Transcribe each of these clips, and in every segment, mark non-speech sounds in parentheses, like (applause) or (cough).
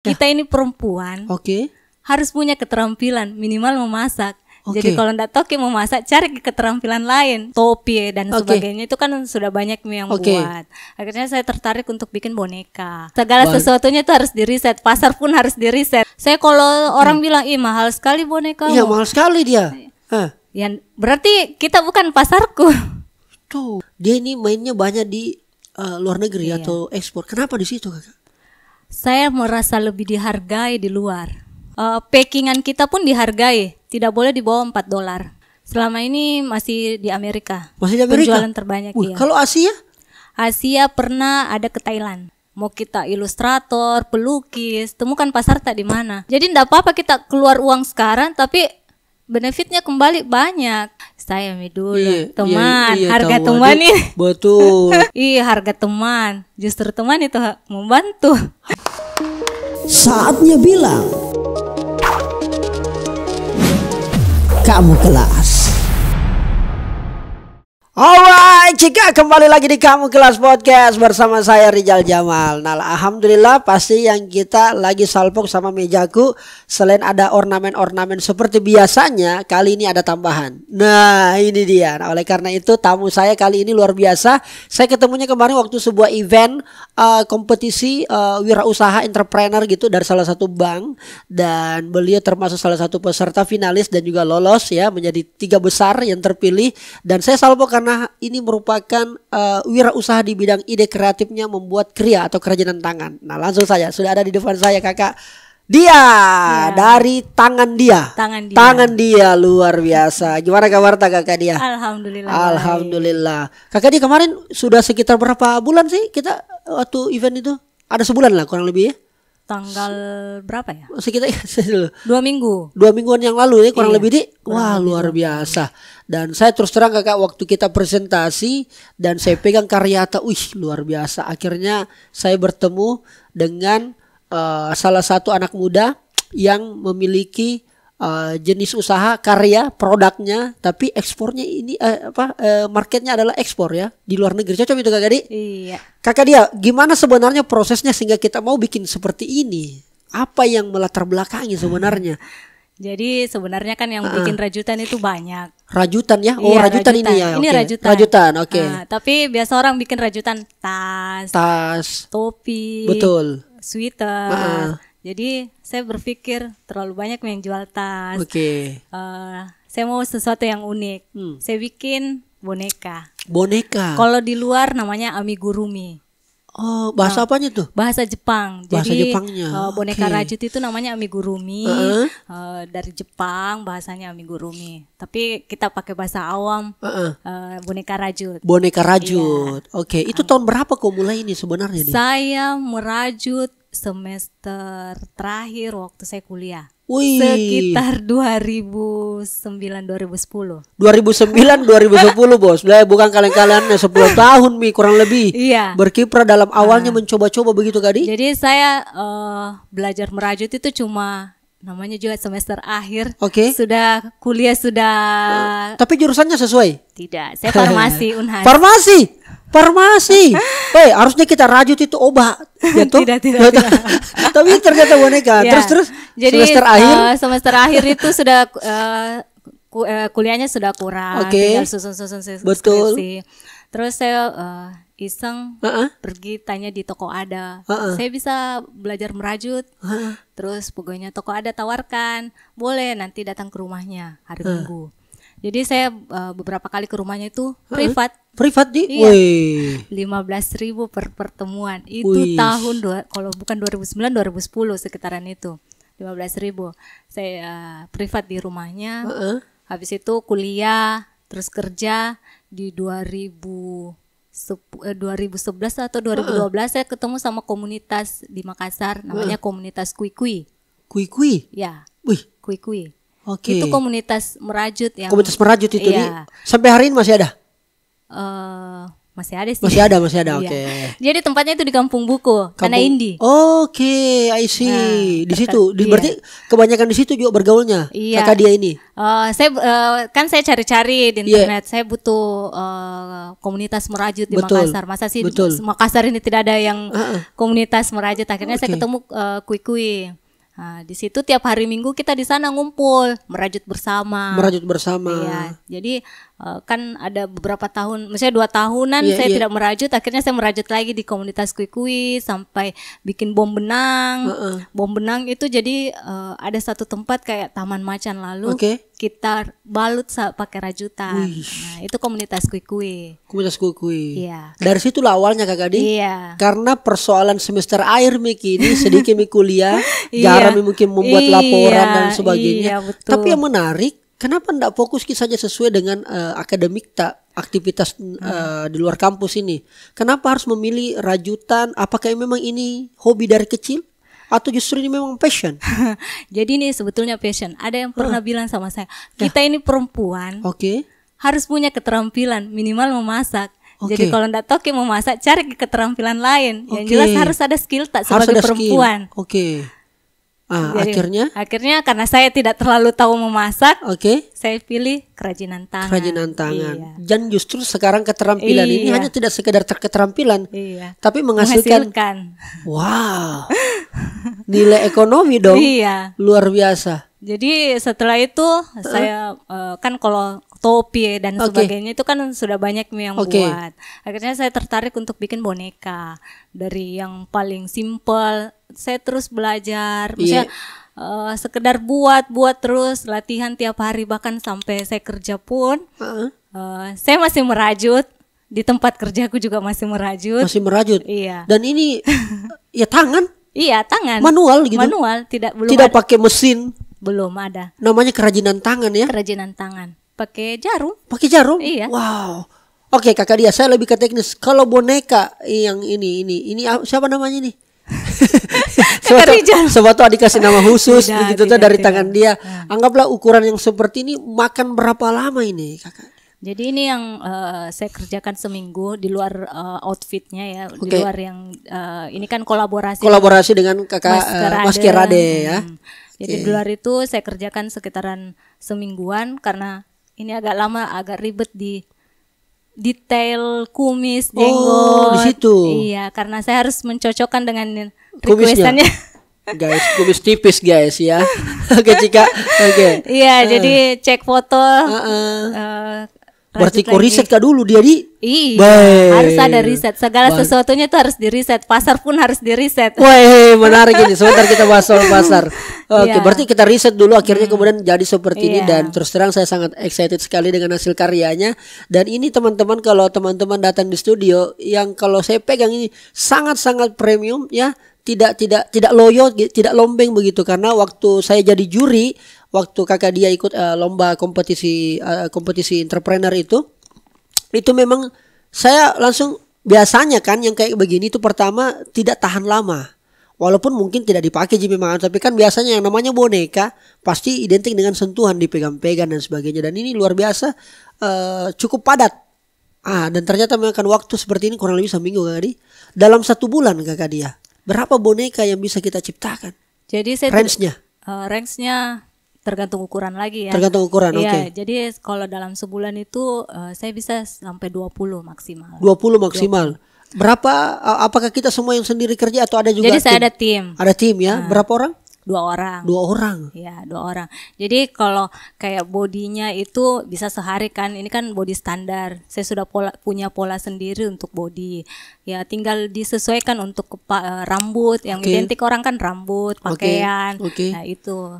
kita ini perempuan oke okay. harus punya keterampilan minimal memasak okay. jadi kalau ndak mau memasak cari keterampilan lain topi dan okay. sebagainya itu kan sudah banyak yang okay. buat akhirnya saya tertarik untuk bikin boneka segala Bar sesuatunya itu harus diriset pasar pun harus diriset saya kalau hmm. orang bilang ih mahal sekali boneka iya mahal sekali dia iya. huh. ya berarti kita bukan pasarku tuh dia ini mainnya banyak di uh, luar negeri iya. atau ekspor kenapa di situ kakak saya merasa lebih dihargai di luar. Uh, packingan kita pun dihargai, tidak boleh di bawah 4 dolar. Selama ini masih di Amerika. Masih di Amerika. Penjualan terbanyak Wih, iya. Kalau Asia? Asia pernah ada ke Thailand. Mau kita ilustrator, pelukis, temukan pasar tak di mana. Jadi tidak apa-apa kita keluar uang sekarang, tapi benefitnya kembali banyak saya dulu iya, iya teman iya, iya, harga tahu. teman nih ini betul (laughs) iya harga teman justru teman itu membantu saatnya bilang kamu kelak Alright, jika kembali lagi di kamu kelas podcast bersama saya Rizal Jamal. Nah, alhamdulillah pasti yang kita lagi salpok sama mejaku selain ada ornamen-ornamen seperti biasanya, kali ini ada tambahan. Nah, ini dia. Nah, oleh karena itu tamu saya kali ini luar biasa. Saya ketemunya kemarin waktu sebuah event uh, kompetisi uh, wirausaha entrepreneur gitu dari salah satu bank dan beliau termasuk salah satu peserta finalis dan juga lolos ya menjadi tiga besar yang terpilih dan saya salpok karena karena ini merupakan uh, wirausaha di bidang ide kreatifnya membuat kria atau kerajinan tangan. Nah, langsung saja sudah ada di depan saya Kakak dia ya. dari tangan dia. Tangan dia. Tangan dia luar biasa. Gimana kabar tak kakak dia? Alhamdulillah. Alhamdulillah. Baik. Kakak dia kemarin sudah sekitar berapa bulan sih kita eh, waktu event itu? Ada sebulan lah kurang lebih ya. Tanggal berapa ya? Sekitar (laughs) dua minggu. Dua mingguan yang lalu ya kurang iya, lebih di. Wah luar biasa. Dan saya terus terang kakak waktu kita presentasi dan saya pegang karyata, wih luar biasa. Akhirnya saya bertemu dengan uh, salah satu anak muda yang memiliki uh, jenis usaha karya produknya tapi ekspornya ini uh, apa uh, marketnya adalah ekspor ya di luar negeri cocok itu kakak di iya kakak dia ya, gimana sebenarnya prosesnya sehingga kita mau bikin seperti ini apa yang melatar belakangi sebenarnya jadi sebenarnya kan yang uh -uh. bikin rajutan itu banyak. Rajutan ya? Oh, iya, rajutan, ya? rajutan ini ya. Ini okay. rajutan. Rajutan, oke. Okay. Uh, tapi biasa orang bikin rajutan tas, tas, topi, betul, sweater. Uh Jadi saya berpikir terlalu banyak yang jual tas. Oke. Okay. Uh, eh, saya mau sesuatu yang unik. Hmm. Saya bikin boneka. Boneka. Kalau di luar namanya amigurumi. Oh, bahasa uh, apanya tuh? Bahasa Jepang. Bahasa Jadi Jepangnya. Uh, boneka okay. rajut itu namanya amigurumi uh -uh. Uh, dari Jepang, bahasanya amigurumi. Tapi kita pakai bahasa awam uh -uh. Uh, boneka rajut. Boneka iya. rajut. Iya. Oke, okay. itu uh, tahun berapa kok mulai ini sebenarnya? Nih? Saya merajut semester terakhir waktu saya kuliah. Wih. Sekitar 2009 2010. 2009 2010, Bos. saya bukan kalian-kalian 10 tahun Mi kurang lebih. Iya. Berkiprah dalam ah. awalnya uh, mencoba-coba begitu tadi. Jadi saya uh, belajar merajut itu cuma namanya juga semester akhir. Oke. Okay. Sudah kuliah sudah uh, Tapi jurusannya sesuai? Tidak. Saya farmasi (laughs) Unhas. Farmasi. Farmasi. Hei, (laughs) harusnya kita rajut itu obat, ya (laughs) Tidak, tidak, ya tidak. Tapi ternyata boneka. Yeah. Terus terus jadi semester eh, akhir semester akhir itu sudah uh, ku, uh, kuliahnya sudah kurang, okay. tinggal susun-susun Betul. Terus saya uh, iseng uh -uh. pergi tanya di toko ada. Uh -uh. Saya bisa belajar merajut. Uh -uh. Terus pokoknya toko ada tawarkan, boleh nanti datang ke rumahnya hari uh. Minggu. Jadi saya uh, beberapa kali ke rumahnya itu privat. Uh -uh. Privat di? Iya. Lima belas ribu per pertemuan. Itu Wih. tahun dua, kalau bukan 2009 2010 sekitaran itu lima belas ribu saya uh, privat di rumahnya uh -uh. habis itu kuliah terus kerja di 2000 2011 eh, atau 2012 uh -uh. saya ketemu sama komunitas di Makassar namanya uh -uh. komunitas Kui Kui. Kui Kui. Ya. Wih. Kui Kui. Okay. Itu komunitas merajut yang Komunitas merajut itu iya. Nih, sampai hari ini masih ada? Uh, masih ada sih. Masih ada, masih ada. Iya. Oke. Okay. Jadi tempatnya itu di Kampung Buku, Kampung... karena Indi. Oke, okay, I see. Nah, di situ. Di, iya. Berarti kebanyakan di situ juga bergaulnya. Iya. Kakak dia ini. Uh, saya uh, kan saya cari-cari di iya. internet. Yeah. Saya butuh uh, komunitas merajut di Betul. Makassar. Masa sih Betul. Makassar ini tidak ada yang uh -uh. komunitas merajut. Akhirnya okay. saya ketemu uh, kui-kui. Nah, di situ tiap hari Minggu kita di sana ngumpul, merajut bersama. Merajut bersama. Iya. Jadi Eh, kan ada beberapa tahun, misalnya dua tahunan yeah, saya yeah. tidak merajut, akhirnya saya merajut lagi di komunitas kui kui sampai bikin bom benang, uh -uh. bom benang itu jadi uh, ada satu tempat kayak taman macan lalu okay. kita balut pakai rajutan, nah itu komunitas kui kui. Komunitas kui kui. Iya. Dari situ awalnya kak Gadi. Iya. Karena persoalan semester air Miki ini (laughs) sedikit Miki kuliah, iya. jarang mungkin membuat laporan dan sebagainya. Iya, Tapi yang menarik Kenapa tidak fokus saja sesuai dengan uh, akademik tak aktivitas hmm. uh, di luar kampus ini? Kenapa harus memilih rajutan? Apakah memang ini hobi dari kecil? atau justru ini memang passion? (laughs) Jadi ini sebetulnya passion. Ada yang pernah huh. bilang sama saya, nah. kita ya. ini perempuan, oke, okay. harus punya keterampilan minimal memasak. Okay. Jadi kalau ndak toke memasak, cari keterampilan lain. Okay. Yang jelas harus ada skill tak sebagai perempuan. Oke. Okay. Ah, Jadi, akhirnya? Akhirnya karena saya tidak terlalu tahu memasak, oke, okay. saya pilih kerajinan tangan. Kerajinan tangan. Iya. Dan justru sekarang keterampilan iya. ini hanya tidak sekedar terketerampilan, iya. tapi menghasilkan. menghasilkan. Wow, nilai ekonomi dong. Iya. Luar biasa. Jadi setelah itu uh. saya uh, kan kalau topi dan okay. sebagainya itu kan sudah banyak yang okay. buat. Akhirnya saya tertarik untuk bikin boneka dari yang paling simple. Saya terus belajar, iya. misalnya yeah. uh, sekedar buat buat terus latihan tiap hari bahkan sampai saya kerja pun. Uh. Uh, saya masih merajut di tempat kerjaku juga masih merajut. Masih merajut. Iya. Dan ini (laughs) ya tangan. Iya tangan. Manual gitu. Manual tidak belum. Tidak ada. pakai mesin. Belum ada. Namanya kerajinan tangan ya? Kerajinan tangan. Pakai jarum. Pakai jarum? Iya. Wow. Oke, Kakak dia, saya lebih ke teknis. Kalau boneka yang ini ini ini ah, siapa namanya nih? Kakak Sobat tuh dikasih nama khusus tidak, gitu tuh dari tidak. tangan dia. Hmm. Anggaplah ukuran yang seperti ini makan berapa lama ini, Kakak? Jadi ini yang uh, saya kerjakan seminggu di luar uh, outfitnya ya, okay. di luar yang uh, ini kan kolaborasi. Kolaborasi dengan kakak maskerade uh, ya. Hmm. Jadi okay. di luar itu saya kerjakan sekitaran semingguan karena ini agak lama, agak ribet di detail kumis, oh, jenggot. Oh, di situ. Iya, karena saya harus mencocokkan dengan requestannya. guys, kumis tipis guys ya. (laughs) oke, Cika. Oke. Iya, eh. jadi cek foto. Uh -uh. Uh, Nah, berarti kau riset kah dulu dia di? Iya. Harus ada riset. Segala Baik. sesuatunya itu harus diriset. Pasar pun harus diriset. Wah, (laughs) menarik ini. Sebentar kita bahas soal pasar. (laughs) Oke, okay, iya. yeah. berarti kita riset dulu akhirnya hmm. kemudian jadi seperti yeah. ini iya. dan terus terang saya sangat excited sekali dengan hasil karyanya dan ini teman-teman kalau teman-teman datang di studio yang kalau saya pegang ini sangat-sangat premium ya tidak tidak tidak loyo tidak lombeng begitu karena waktu saya jadi juri waktu kakak dia ikut uh, lomba kompetisi uh, kompetisi entrepreneur itu itu memang saya langsung biasanya kan yang kayak begini itu pertama tidak tahan lama walaupun mungkin tidak dipakai jadi memang tapi kan biasanya yang namanya boneka pasti identik dengan sentuhan dipegang-pegang dan sebagainya dan ini luar biasa uh, cukup padat ah dan ternyata memakan waktu seperti ini kurang lebih seminggu kakak di dalam satu bulan kakak dia berapa boneka yang bisa kita ciptakan jadi saya range-nya uh, range-nya tergantung ukuran lagi ya. Tergantung ukuran, iya, oke. okay. jadi kalau dalam sebulan itu uh, saya bisa sampai 20 maksimal. 20 maksimal. 20. Berapa eh, apakah kita semua yang sendiri kerja atau ada juga Jadi tim? saya ada tim. Ada tim ya. Hmm. Berapa orang? dua orang dua orang ya dua orang jadi kalau kayak bodinya itu bisa sehari kan ini kan body standar saya sudah pola, punya pola sendiri untuk body ya tinggal disesuaikan untuk eh, rambut yang okay. identik orang kan rambut pakaian okay. Okay. nah itu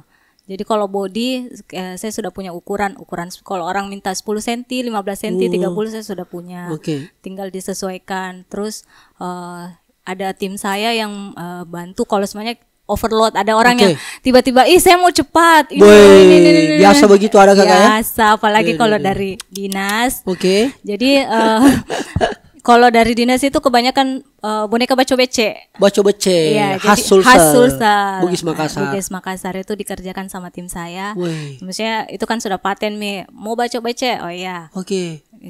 jadi kalau body eh, saya sudah punya ukuran, ukuran kalau orang minta 10 cm, 15 cm, uh, 30 saya sudah punya. Okay. Tinggal disesuaikan. Terus uh, ada tim saya yang uh, bantu kalau semuanya overload ada orang okay. yang tiba-tiba ih saya mau cepat ini, Boy, ini, ini, ini, biasa begitu ada kakak ya? biasa apalagi iya, kalau iya, iya. dari dinas oke okay. jadi uh, (laughs) Kalau dari dinas itu kebanyakan uh, boneka baco bece. Baco bece. ya, khas Sulsel. Bugis Makassar. Bugis Makassar itu dikerjakan sama tim saya. Wey. Maksudnya itu kan sudah paten mi mau baco bece. Oh iya. Oke. Okay.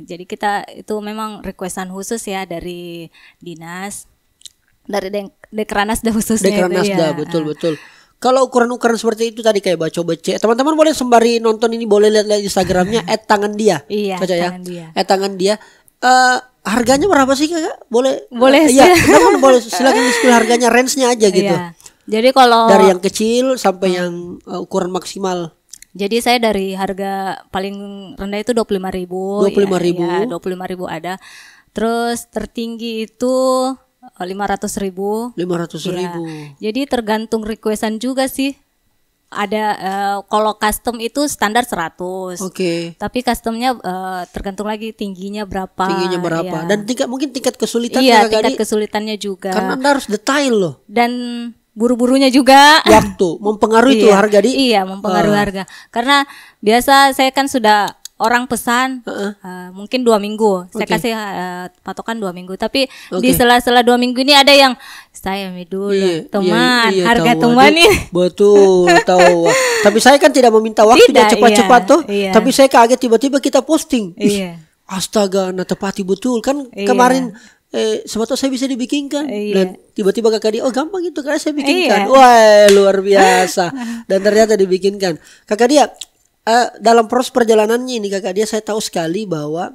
Jadi kita itu memang requestan khusus ya dari dinas dari de Dekranasda khususnya. Dekranasda ya. betul ah. betul. Kalau ukuran-ukuran seperti itu tadi kayak baco bece, teman-teman boleh sembari nonton ini boleh lihat-lihat Instagramnya (laughs) at tangan dia, iya, Caca ya. tangan ya, dia. at tangan dia. Uh, harganya berapa sih kak? Boleh? Boleh iya, sih. Iya, namun boleh? Silakan disebut harganya, range-nya aja iya. gitu. Iya. Jadi kalau dari yang kecil sampai hmm. yang uh, ukuran maksimal. Jadi saya dari harga paling rendah itu dua puluh lima ribu. Dua puluh lima ribu. Iya, dua puluh lima ribu ada. Terus tertinggi itu uh, lima ratus ribu. Lima ratus ribu. Ya. Jadi tergantung requestan juga sih ada uh, kalau custom itu standar 100. Oke. Okay. Tapi customnya uh, tergantung lagi tingginya berapa. Tingginya berapa. Ya. Dan tingkat mungkin tingkat kesulitannya Iya, tingkat kesulitannya juga. Karena Anda harus detail loh. Dan buru-burunya juga waktu mempengaruhi iya, tuh harga di Iya, mempengaruhi uh, harga. Karena biasa saya kan sudah orang pesan uh-uh. uh, mungkin dua minggu okay. saya kasih uh, patokan dua minggu tapi okay. di sela-sela dua minggu ini ada yang saya dulu iya, iya teman iya, iya, harga tahu, teman ini betul (laughs) tahu tapi saya kan tidak meminta waktu tidak iya, cepat-cepat iya, tuh iya. tapi saya kaget tiba-tiba kita posting iya. astaga nah tepati betul kan iya. kemarin eh sebetulnya saya bisa dibikinkan iya. dan tiba-tiba kakak dia oh gampang itu karena saya bikinkan iya. wah luar biasa dan ternyata dibikinkan kakak dia Eh, dalam proses perjalanannya ini kakak dia saya tahu sekali bahwa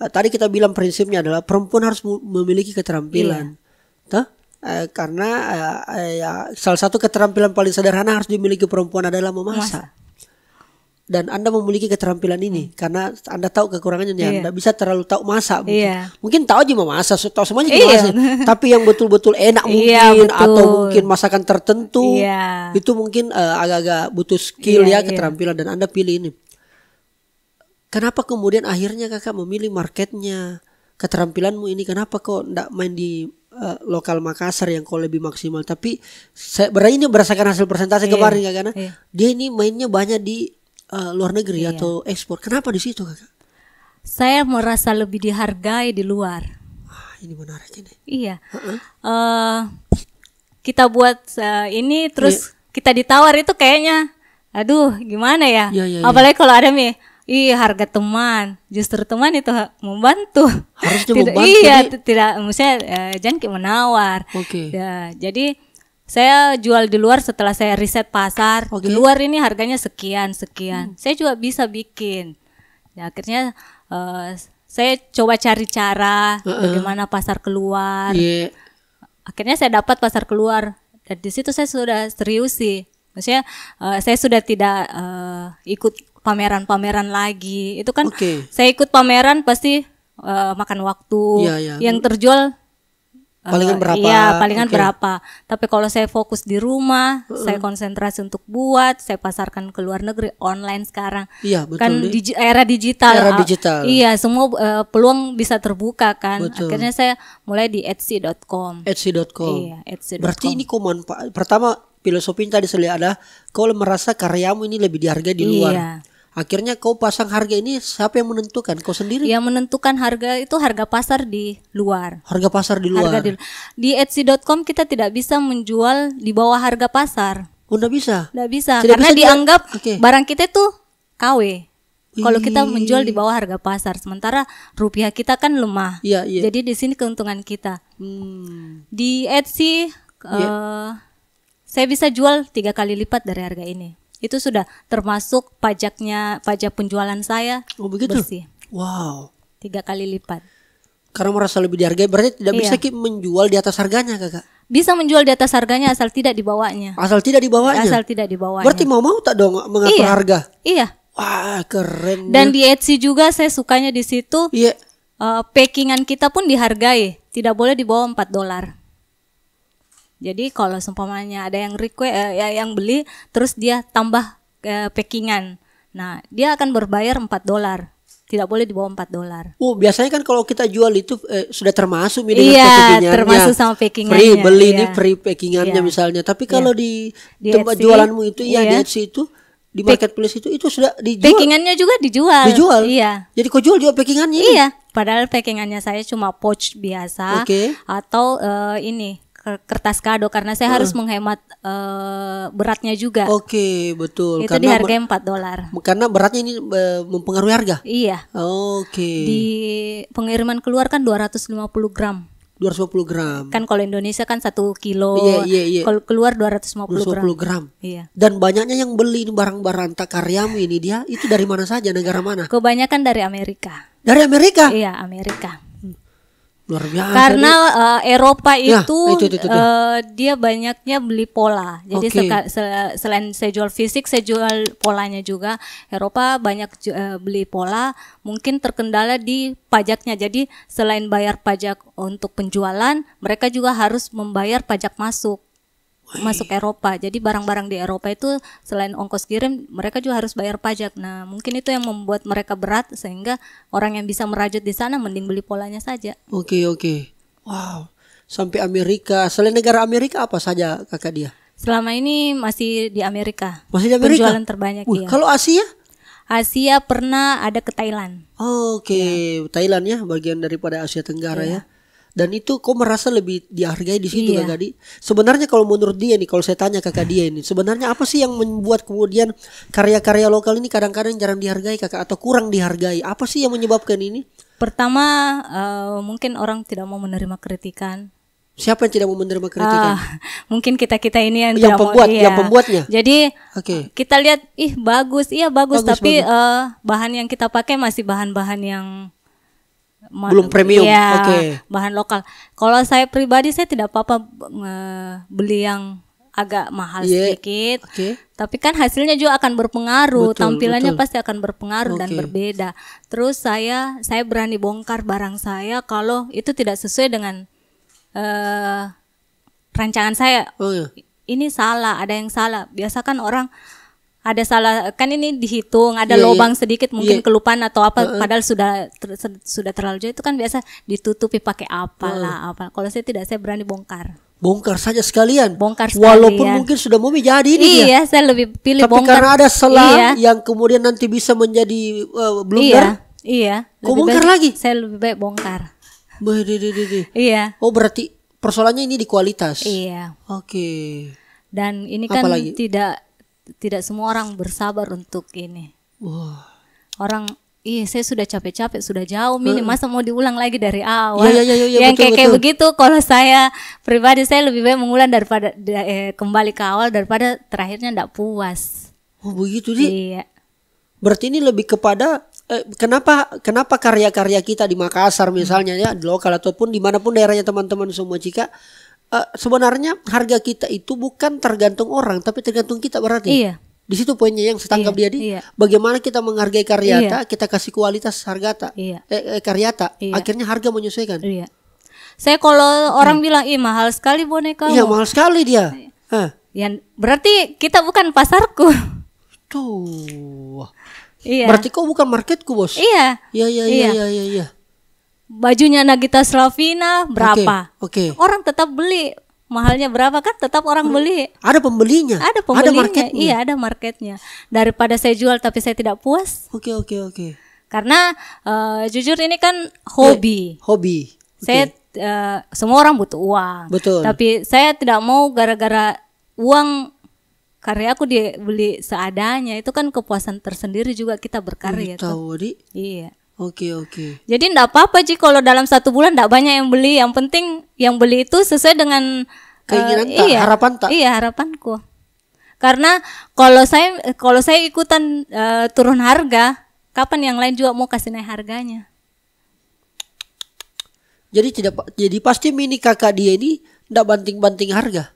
uh, tadi kita bilang prinsipnya adalah perempuan harus memiliki keterampilan, yeah. tuh eh, Uh, karena uh, uh, ya, salah satu keterampilan paling sederhana harus dimiliki perempuan adalah memasak dan Anda memiliki keterampilan ini hmm. karena Anda tahu kekurangannya yeah. Iya. Anda bisa terlalu tahu masak mungkin. Yeah. Mungkin tahu aja mau masak, tahu semuanya yeah. masak. (laughs) Tapi yang betul-betul enak iya, mungkin yeah, betul. atau mungkin masakan tertentu yeah. itu mungkin agak eh, agak-agak butuh skill yeah, ya iya. keterampilan yeah. dan Anda pilih ini. Kenapa kemudian akhirnya Kakak memilih marketnya? Keterampilanmu ini kenapa kok tidak main di uh, lokal Makassar yang kau lebih maksimal tapi saya berani ini berdasarkan hasil presentasi yeah, kemarin karena yeah. dia ini mainnya banyak di uh, luar negeri iya. atau ekspor. Kenapa di situ, Kakak? Saya merasa lebih dihargai di luar. Wah, ini menarik ini. Iya. Uh-uh. Uh, kita buat uh, ini terus yeah. kita ditawar itu kayaknya aduh gimana ya? Yeah, yeah, iya. Apalagi yeah. kalau ada nih Iya harga teman, justru teman itu membantu. Harusnya (laughs) membantu. Iya, tidak, maksudnya jangan jangan menawar. Oke. Okay. Ya, jadi saya jual di luar setelah saya riset pasar okay. Oh, di gitu. luar ini harganya sekian sekian hmm. saya juga bisa bikin ya akhirnya uh, saya coba cari cara uh -uh. bagaimana pasar keluar yeah. akhirnya saya dapat pasar keluar dan di situ saya sudah serius sih maksudnya uh, saya sudah tidak uh, ikut pameran-pameran lagi itu kan okay. saya ikut pameran pasti uh, makan waktu yeah, yeah. yang terjual palingan eh, berapa? Iya, palingan okay. berapa. Tapi kalau saya fokus di rumah, uh -uh. saya konsentrasi untuk buat, saya pasarkan ke luar negeri online sekarang. Iya, kan betul. Kan digi era digital. Era digital. Ah, iya, semua uh, peluang bisa terbuka kan. Betul. Akhirnya saya mulai di etsy.com. etsy.com. Iya, etsy.com. Berarti ini kuman pertama filosofi tadi saya ada kalau merasa karyamu ini lebih dihargai di luar. Iya Akhirnya kau pasang harga ini siapa yang menentukan? Kau sendiri? Yang menentukan harga itu harga pasar di luar. Harga pasar di luar. Harga di, Etsy.com kita tidak bisa menjual di bawah harga pasar. Oh, tidak bisa. Tidak bisa tidak karena bisa dianggap dia, okay. barang kita itu KW. Kalau kita menjual di bawah harga pasar, sementara rupiah kita kan lemah. Iya, iya. Jadi di sini keuntungan kita. Hmm. Di Etsy, yeah. Iya. uh, saya bisa jual tiga kali lipat dari harga ini itu sudah termasuk pajaknya pajak penjualan saya oh, begitu? bersih. Wow. Tiga kali lipat. Karena merasa lebih dihargai berarti tidak iya. bisa Ki menjual di atas harganya kakak. Bisa menjual di atas harganya asal tidak dibawanya. Asal tidak dibawanya. Asal tidak dibawanya. Berarti mau mau tak dong mengatur iya. harga. Iya. Wah keren. Dan di Etsy juga saya sukanya di situ. Iya. Uh, packingan kita pun dihargai. Tidak boleh di bawah 4 dolar. Jadi kalau seumpamanya ada yang request eh, ya, yang beli terus dia tambah eh, packingan. Nah, dia akan berbayar 4 dolar. Tidak boleh di bawah 4 dolar. Oh, biasanya kan kalau kita jual itu eh, sudah termasuk ini iya, termasuk sama packingannya. Free beli iya. ini free packingannya iya. misalnya. Tapi iya. kalau iya. di, di tempat jualanmu itu iya. ya di Etsy itu di marketplace itu itu sudah dijual. Packingannya juga dijual. Dijual. Iya. Jadi kau jual juga packingannya. Iya. Ini? Padahal packingannya saya cuma pouch biasa okay. atau uh, ini kertas kado karena saya uh. harus menghemat uh, beratnya juga. Oke, okay, betul. Itu di harga 4 dolar. Karena beratnya ini mempengaruhi harga? Iya. Oke. Okay. Di pengiriman keluar kan 250 gram. 250 gram. Kan kalau Indonesia kan satu kilo. Iya, iya, iya. Kalau keluar 250, 250 gram. gram. Iya. Dan banyaknya yang beli barang-barang tak karyamu ini dia itu dari mana saja negara mana? Kebanyakan dari Amerika. Dari Amerika? Iya, Amerika. Luar biasa. Karena uh, Eropa itu, ya, itu, itu, itu, itu. Uh, dia banyaknya beli pola. Jadi okay. selain saya jual fisik, saya jual polanya juga. Eropa banyak uh, beli pola, mungkin terkendala di pajaknya. Jadi selain bayar pajak untuk penjualan, mereka juga harus membayar pajak masuk masuk Eropa. Jadi barang-barang di Eropa itu selain ongkos kirim, mereka juga harus bayar pajak. Nah, mungkin itu yang membuat mereka berat sehingga orang yang bisa merajut di sana mending beli polanya saja. Oke, okay, oke. Okay. Wow. Sampai Amerika. Selain negara Amerika apa saja kakak dia? Selama ini masih di Amerika. Masih di Amerika. Penjualan terbanyak Wih, iya. Kalau Asia? Asia pernah ada ke Thailand. Oke, okay. ya. Thailand ya bagian daripada Asia Tenggara iya. ya. ya dan itu kok merasa lebih dihargai di situ iya. kak Gadi sebenarnya kalau menurut dia nih kalau saya tanya kakak dia ini sebenarnya apa sih yang membuat kemudian karya-karya lokal ini kadang-kadang jarang dihargai kakak atau kurang dihargai apa sih yang menyebabkan ini pertama uh, mungkin orang tidak mau menerima kritikan Siapa yang tidak mau menerima kritikan? Uh, (laughs) mungkin kita kita ini yang, yang pembuat, mau, iya. yang pembuatnya. Jadi okay. kita lihat, ih bagus, iya bagus, bagus tapi bagus. Uh, bahan yang kita pakai masih bahan-bahan yang belum premium. Ya, Oke. Okay. Bahan lokal. Kalau saya pribadi saya tidak apa-apa beli yang agak mahal yeah. sedikit. Okay. Tapi kan hasilnya juga akan berpengaruh, betul, tampilannya betul. pasti akan berpengaruh okay. dan berbeda. Terus saya saya berani bongkar barang saya kalau itu tidak sesuai dengan uh, rancangan saya. Oh, iya. Ini salah, ada yang salah. Biasa kan orang ada salah kan ini dihitung ada yeah, iya. lobang yeah. sedikit mungkin yeah. kelupaan atau apa uh-uh. padahal sudah ter, sudah terlalu jauh itu kan biasa ditutupi pakai apalah uh. apa kalau saya tidak saya berani bongkar bongkar saja sekalian bongkar sekalian. walaupun mungkin sudah mau jadi ini iya dia. saya lebih pilih tapi bongkar. karena ada selang iya. yang kemudian nanti bisa menjadi uh, blunder iya iya kok bongkar baik, lagi saya lebih baik bongkar iya oh berarti persoalannya ini di kualitas iya oke okay. dan ini kan tidak tidak semua orang bersabar untuk ini. Wah. Orang Iya, saya sudah capek-capek, sudah jauh ini Masa mau diulang lagi dari iya, awal? Ya, ya, ya, ya, Yang kayak kayak begitu, kalau saya pribadi saya lebih baik mengulang daripada eh, kembali ke awal daripada terakhirnya tidak puas. Oh begitu sih. Iya. Berarti ini lebih kepada eh, kenapa kenapa karya-karya kita di Makassar misalnya hmm. ya, di lokal ataupun dimanapun daerahnya teman-teman semua jika uh, sebenarnya harga kita itu bukan tergantung orang tapi tergantung kita berarti. Iya. Di situ poinnya yang setangkap iya, dia di iya. bagaimana kita menghargai karyata, iya. kita kasih kualitas harga tak. Iya. Eh, eh, karyata. Iya. Akhirnya harga menyesuaikan. Iya. Saya kalau orang hmm. bilang, "Ih, mahal sekali boneka." Iya, mahal sekali dia. Iya. Hah. Ya, berarti kita bukan pasarku. Tuh. Iya. Berarti kau bukan marketku, Bos. Iya. Iya, iya, iya, iya, iya. iya. iya bajunya Nagita Slavina berapa? Oke. Okay, okay. Orang tetap beli. Mahalnya berapa kan tetap orang beli. Ada pembelinya. Ada pembelinya. Ada marketnya. Iya, ada marketnya. Daripada saya jual tapi saya tidak puas. Oke, okay, oke, okay, oke. Okay. Karena uh, jujur ini kan hobi. Eh, hobi. Okay. Saya uh, semua orang butuh uang. Betul. Tapi saya tidak mau gara-gara uang karya aku dibeli seadanya itu kan kepuasan tersendiri juga kita berkarya. Iya, tahu, Iya. Oke okay, oke. Okay. Jadi ndak apa-apa sih kalau dalam satu bulan ndak banyak yang beli. Yang penting yang beli itu sesuai dengan eh, keinginan uh, tak, iya, harapan tak. Iya harapanku. Karena kalau saya kalau saya ikutan uh, turun harga, kapan yang lain juga mau kasih naik harganya? Jadi tidak jadi pasti mini kakak dia ini ndak banting-banting harga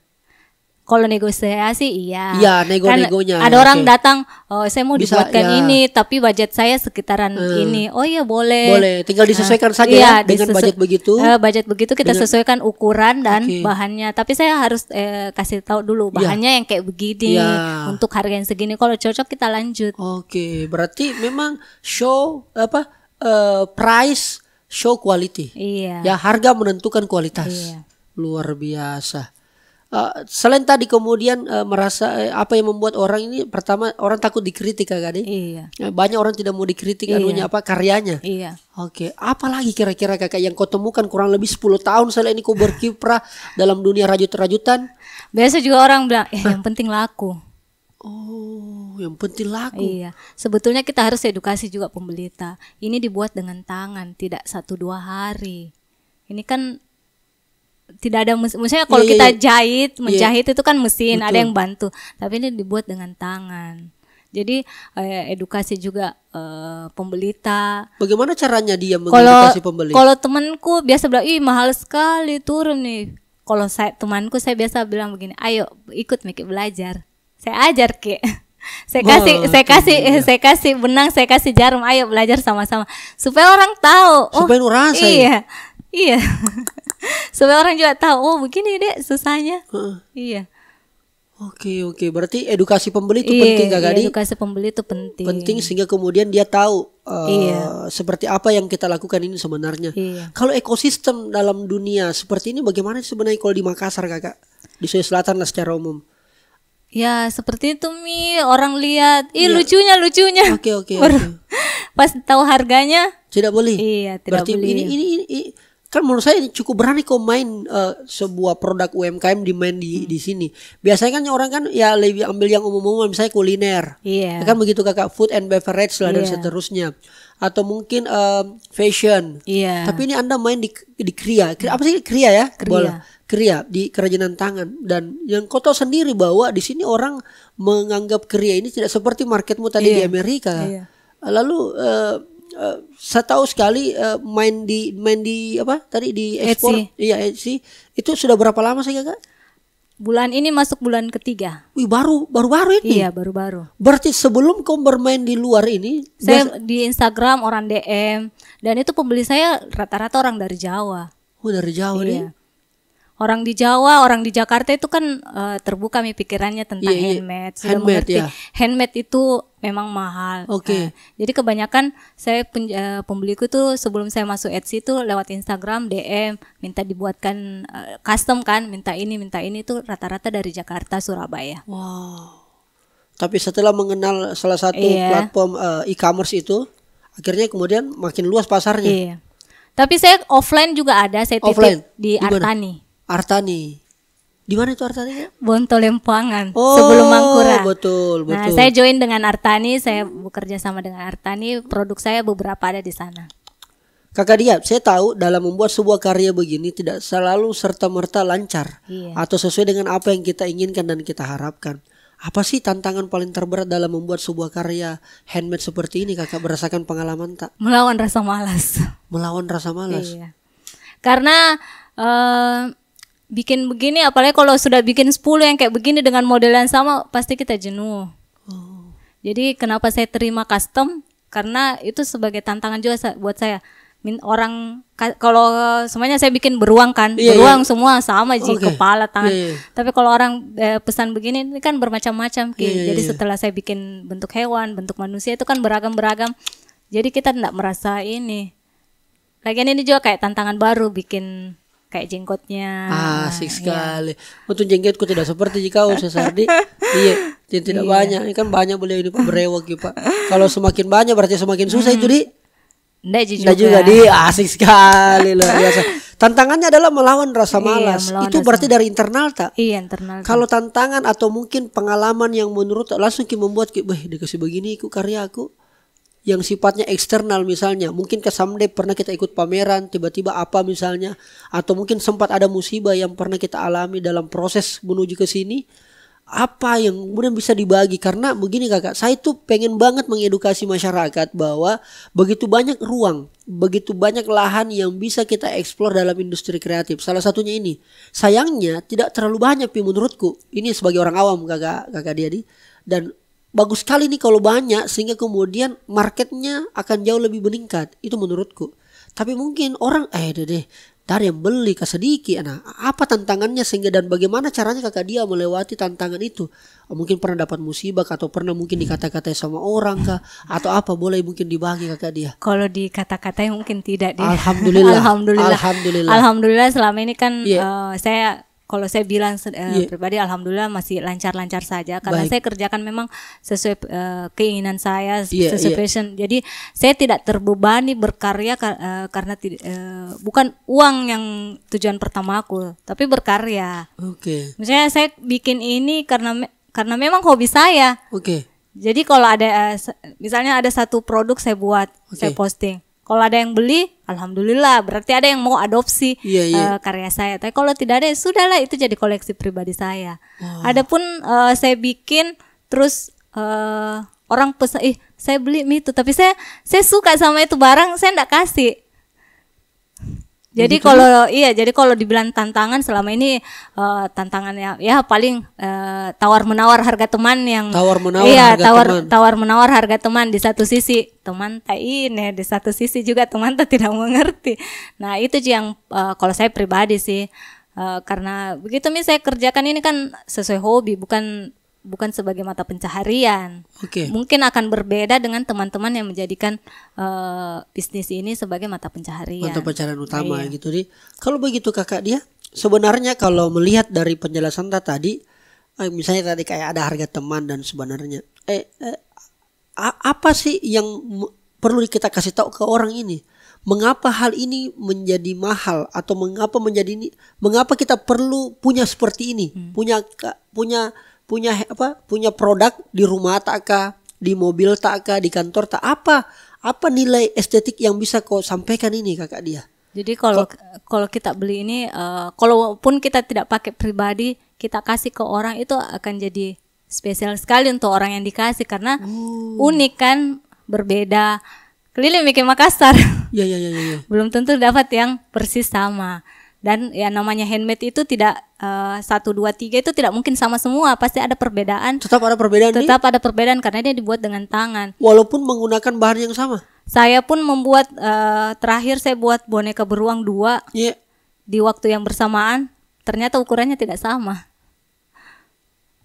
kalau negosiasi iya. Iya, kan nego-negonya. Kan ada orang okay. Iya. datang, oh saya mau Bisa, dibuatkan ya. ini, tapi budget saya sekitaran hmm. ini. Oh iya boleh. Boleh, tinggal nah, disesuaikan uh, saja iya, ya dengan budget begitu. Uh, budget begitu kita dengan, sesuaikan ukuran dan okay. bahannya. Tapi saya harus eh, kasih tahu dulu iya. bahannya yeah. yang kayak begini yeah. untuk harga yang segini. Kalau cocok kita lanjut. Oke, okay. berarti memang show apa uh, price show quality. Iya. Ya harga menentukan kualitas. Iya. Luar biasa. Uh, selain tadi kemudian uh, merasa uh, apa yang membuat orang ini pertama orang takut dikritik kan Iya. Banyak orang tidak mau dikritik iya. anunya apa karyanya. Iya. Oke, okay. apa lagi kira-kira kakak yang kau temukan kurang lebih 10 tahun selain ini kau berkiprah (laughs) dalam dunia rajut-rajutan? Biasa juga orang bilang, eh, yang penting laku. Oh, yang penting laku. Iya. Sebetulnya kita harus edukasi juga pembelita. Ini dibuat dengan tangan, tidak satu dua hari. Ini kan tidak ada mesin. Maksudnya kalau yeah, iya, kita yeah. jahit, iya. menjahit yeah. itu kan mesin, Betul. ada yang bantu. Tapi ini dibuat dengan tangan. Jadi eh, edukasi juga eh, pembelita. Bagaimana caranya dia mengedukasi kalo, pembeli? Kalau temanku biasa bilang, "Ih, mahal sekali turun nih." Kalau saya temanku saya biasa bilang begini, "Ayo ikut Miki belajar." Saya ajar, ke (laughs) saya kasih Wah, saya kasih iya. (laughs) saya kasih benang, saya kasih jarum. Ayo belajar sama-sama supaya orang tahu. Supaya oh, orang ya? iya. Iya. (laughs) supaya orang juga tahu oh begini deh susahnya uh. iya Oke oke, berarti edukasi pembeli itu iya, penting gak iya, Gadi? Edukasi pembeli itu penting. Penting sehingga kemudian dia tahu uh, iya. seperti apa yang kita lakukan ini sebenarnya. Iya. Kalau ekosistem dalam dunia seperti ini bagaimana sebenarnya kalau di Makassar kakak di Sulawesi Selatan lah secara umum? Ya seperti itu mi orang lihat, ih iya. lucunya lucunya. Oke oke. okay. (laughs) Pas tahu harganya. Tidak boleh. Iya tidak Berarti boleh. Ini, ini, ini, ini kan menurut saya cukup berani kok main uh, sebuah produk UMKM dimain di hmm. di sini. Biasanya kan orang kan ya lebih ambil yang umum-umum misalnya kuliner. Iya. Yeah. kan begitu Kakak food and beverage lah yeah. dan iya. seterusnya. Atau mungkin um, fashion. Iya. Yeah. Tapi ini Anda main di di kria. kria apa sih kria ya? Kria. Bola. Kria di kerajinan tangan dan yang kau sendiri bahwa di sini orang menganggap kria ini tidak seperti marketmu tadi yeah. di Amerika. Iya. Lalu uh, Eh, saya tahu sekali uh, main di main di apa tadi di ekspor iya Etsy itu sudah berapa lama sih kak? Bulan ini masuk bulan ketiga. Wih baru baru baru ini. Iya baru baru. Berarti sebelum kau bermain di luar ini, saya di Instagram orang DM dan itu pembeli saya rata-rata orang dari Jawa. Oh dari Jawa iya. nih orang di Jawa, orang di Jakarta itu kan uh, terbuka nih pikirannya tentang yeah, iya. handmade. Sudah handmade, mengerti yeah. handmade itu memang mahal. Oke. Okay. Uh, jadi kebanyakan saya pen, uh, eh, pembeliku tuh sebelum saya masuk Etsy itu lewat Instagram DM minta dibuatkan uh, custom kan, minta ini, minta ini tuh rata-rata dari Jakarta, Surabaya. Wow. Tapi setelah mengenal salah satu yeah. platform uh, e-commerce itu, akhirnya kemudian makin luas pasarnya. Iya. Tapi saya offline juga ada, saya titip offline. di Artani. Artani. Di mana itu Artani? Bonto Lempangan oh, sebelum Mangkura. Betul, nah, betul. Nah, saya join dengan Artani, saya bekerja sama dengan Artani, produk saya beberapa ada di sana. Kakak dia, saya tahu dalam membuat sebuah karya begini tidak selalu serta-merta lancar iya. atau sesuai dengan apa yang kita inginkan dan kita harapkan. Apa sih tantangan paling terberat dalam membuat sebuah karya handmade seperti ini? Kakak berdasarkan pengalaman tak? Melawan rasa malas. Melawan rasa malas. Iya. Karena eh, bikin begini apalagi kalau sudah bikin 10 yang kayak begini dengan model yang sama pasti kita jenuh. Oh. Jadi kenapa saya terima custom? Karena itu sebagai tantangan juga buat saya. Min orang kalau semuanya saya bikin beruang kan, yeah, iya. beruang yeah. semua sama sih okay. kepala, tangan. Yeah, yeah. Tapi kalau orang eh, pesan begini ini kan bermacam-macam. Yeah, yeah, Jadi yeah. setelah saya bikin bentuk hewan, bentuk manusia itu kan beragam-beragam. Jadi kita tidak merasa ini. Lagian ini juga kayak tantangan baru bikin kayak jenggotnya. Ah, asik iya. sekali. Ya. Oh, Untung jenggotku tidak seperti jika Sesardi. (laughs) iya, tidak iya. banyak. Ini kan banyak boleh ini Pak berewok ya Pak. Kalau semakin banyak berarti semakin susah itu hmm. di. Nggak juga. Nggak juga di asik sekali loh biasa. Tantangannya adalah melawan rasa iya, malas. Iya, melawan itu rasa berarti malas. dari internal tak? Iya internal. Kalau tantangan atau mungkin pengalaman yang menurut langsung membuat wah dikasih begini ikut karya aku yang sifatnya eksternal misalnya mungkin ke someday pernah kita ikut pameran tiba-tiba apa misalnya atau mungkin sempat ada musibah yang pernah kita alami dalam proses menuju ke sini apa yang kemudian bisa dibagi karena begini kakak saya itu pengen banget mengedukasi masyarakat bahwa begitu banyak ruang begitu banyak lahan yang bisa kita eksplor dalam industri kreatif salah satunya ini sayangnya tidak terlalu banyak menurutku ini sebagai orang awam kakak kakak dia di dan bagus sekali nih kalau banyak sehingga kemudian marketnya akan jauh lebih meningkat itu menurutku tapi mungkin orang eh deh deh dari yang beli ke sedikit nah apa tantangannya sehingga dan bagaimana caranya kakak dia melewati tantangan itu mungkin pernah dapat musibah atau pernah mungkin dikata-katai sama orang kah atau apa boleh mungkin dibagi kakak dia kalau dikata-katai mungkin tidak dia. Alhamdulillah. (laughs) alhamdulillah alhamdulillah alhamdulillah selama ini kan yeah. Iya. uh, saya kalau saya bilang uh, eh, yeah. pribadi alhamdulillah masih lancar-lancar saja karena Baik. saya kerjakan memang sesuai uh, keinginan saya yeah, sesuai yeah. passion. Jadi saya tidak terbebani berkarya uh, karena uh, bukan uang yang tujuan pertama aku, tapi berkarya. Oke. Okay. Misalnya saya bikin ini karena karena memang hobi saya. Oke. Okay. Jadi kalau ada uh, misalnya ada satu produk saya buat, okay. saya posting kalau ada yang beli, alhamdulillah berarti ada yang mau adopsi yeah, yeah. Uh, karya saya. Tapi kalau tidak ada, ya sudahlah itu jadi koleksi pribadi saya. Oh. Adapun uh, saya bikin terus uh, orang pesan, ih saya beli itu, tapi saya saya suka sama itu barang, saya tidak kasih jadi kalau iya, jadi kalau dibilang tantangan selama ini uh, eh, tantangannya ya paling uh, eh, tawar menawar harga teman yang tawar menawar iya harga tawar teman. tawar menawar harga teman di satu sisi teman tak ini di satu sisi juga teman tak tidak mengerti. Nah itu sih yang uh, kalau saya pribadi sih uh, karena begitu misalnya saya kerjakan ini kan sesuai hobi bukan bukan sebagai mata pencaharian. Okay. Mungkin akan berbeda dengan teman-teman yang menjadikan uh, bisnis ini sebagai mata pencaharian. Mata pencaharian utama iya. gitu nih. Kalau begitu kakak dia, sebenarnya kalau melihat dari penjelasan tadi, eh, misalnya tadi kayak ada harga teman dan sebenarnya, eh, eh apa sih yang perlu kita kasih tahu ke orang ini? Mengapa hal ini menjadi mahal atau mengapa menjadi ini? Mengapa kita perlu punya seperti ini? Hmm. Punya punya punya apa punya produk di rumah takkah di mobil takkah di kantor tak apa apa nilai estetik yang bisa kau sampaikan ini kakak dia jadi kalau kalau kita beli ini uh, kalaupun kita tidak pakai pribadi kita kasih ke orang itu akan jadi spesial sekali untuk orang yang dikasih karena oh. unik kan berbeda keliling bikin Makassar. ya ya ya, Ya. ya. (laughs) Belum tentu dapat yang persis sama dan ya namanya handmade itu tidak eh, satu dua tiga itu tidak mungkin sama semua pasti ada perbedaan tetap ada perbedaan tetap nih? ada perbedaan karena dia dibuat dengan tangan walaupun menggunakan bahan yang sama saya pun membuat uh, terakhir saya buat boneka beruang dua yeah. di waktu yang bersamaan ternyata ukurannya tidak sama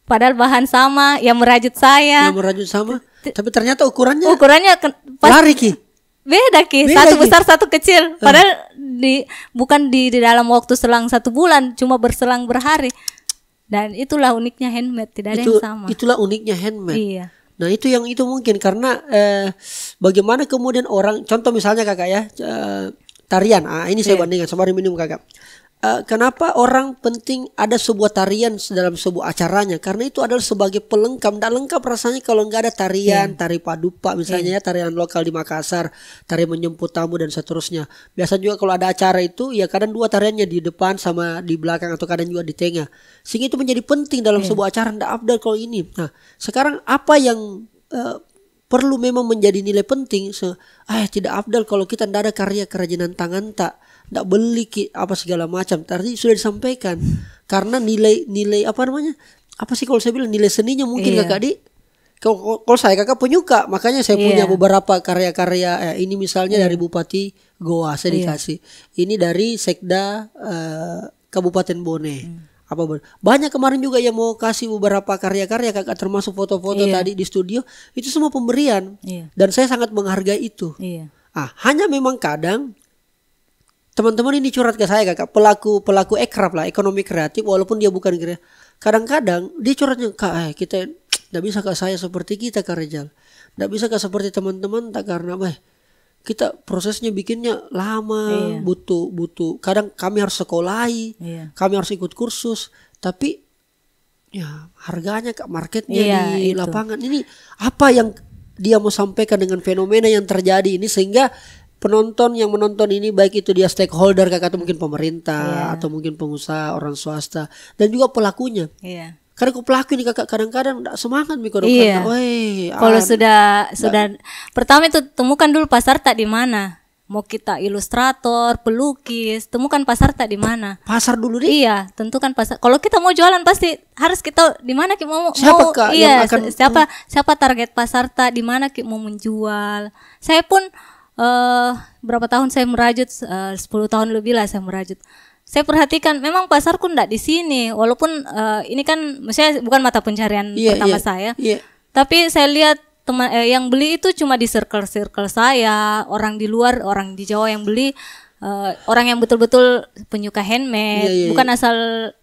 padahal bahan sama yang merajut saya yang merajut sama tapi ternyata ukurannya ukurannya pas, lari ki beda ki beda satu ki. besar satu kecil eh. padahal uh. di bukan di di dalam waktu selang satu bulan cuma berselang berhari dan itulah uniknya handmade tidak Itu, ada yang sama itulah uniknya handmade iya Nah itu yang itu mungkin karena eh, bagaimana kemudian orang contoh misalnya kakak ya eh, tarian ah ini saya yeah. bandingkan sama minum kakak uh, kenapa orang penting ada sebuah tarian dalam sebuah acaranya? Karena itu adalah sebagai pelengkap. Tidak lengkap rasanya kalau nggak ada tarian, yeah. tari padupa misalnya yeah. ya, iya. tarian lokal di Makassar, tari menjemput tamu dan seterusnya. Biasa juga kalau ada acara itu, ya kadang dua tariannya di depan sama di belakang atau kadang juga di tengah. Sehingga itu menjadi penting dalam yeah. sebuah acara. Tidak abdal kalau ini. Nah, sekarang apa yang uh, perlu memang menjadi nilai penting. So, ah tidak abdal kalau kita tidak ada karya kerajinan tangan tak tidak beli apa segala macam tadi sudah disampaikan karena nilai nilai apa namanya apa sih kalau saya bilang nilai seninya mungkin iya. kakak di kalau, saya kakak penyuka makanya saya yeah. punya iya. beberapa karya-karya eh, ini misalnya yeah. dari Bupati Goa saya yeah. dikasih ini dari Sekda eh, Kabupaten Bone mm. apa banyak kemarin juga yang mau kasih beberapa karya-karya kakak termasuk foto-foto yeah. tadi di studio itu semua pemberian yeah. dan saya sangat menghargai itu yeah. ah hanya memang kadang teman-teman ini curhat ke saya kakak pelaku pelaku ekrab lah ekonomi kreatif walaupun dia bukan kreatif kadang-kadang dia curhatnya kak eh, kita tidak bisa kak saya seperti kita kak Rejal tidak bisa kak seperti teman-teman tak karena bah kita prosesnya bikinnya lama iya. butuh butuh kadang kami harus sekolahi iya. kami harus ikut kursus tapi ya harganya kak marketnya iya, di itu. lapangan ini apa yang dia mau sampaikan dengan fenomena yang terjadi ini sehingga penonton yang menonton ini baik itu dia stakeholder kakak atau mungkin pemerintah yeah. atau mungkin pengusaha orang swasta dan juga pelakunya. Yeah. Karena aku pelaku ini kakak kadang-kadang tidak semangat mikir iya. Kalau sudah sudah pertama itu temukan dulu pasar tak di mana. Mau kita ilustrator, pelukis, temukan pasar tak di mana. Pasar dulu deh. Iya, tentukan pasar. Kalau kita mau jualan pasti harus kita di mana kita mau siapa mau, iya, akan, siapa siapa target pasar tak di mana kita mau menjual. Saya pun uh, berapa tahun saya merajut eh, uh, 10 tahun lebih lah saya merajut saya perhatikan memang pasarku tidak di sini walaupun uh, ini kan maksudnya bukan mata pencarian yeah, pertama yeah, saya yeah. tapi saya lihat teman eh, yang beli itu cuma di circle circle saya orang di luar orang di Jawa yang beli uh, orang yang betul-betul penyuka handmade, yeah, yeah, yeah. bukan asal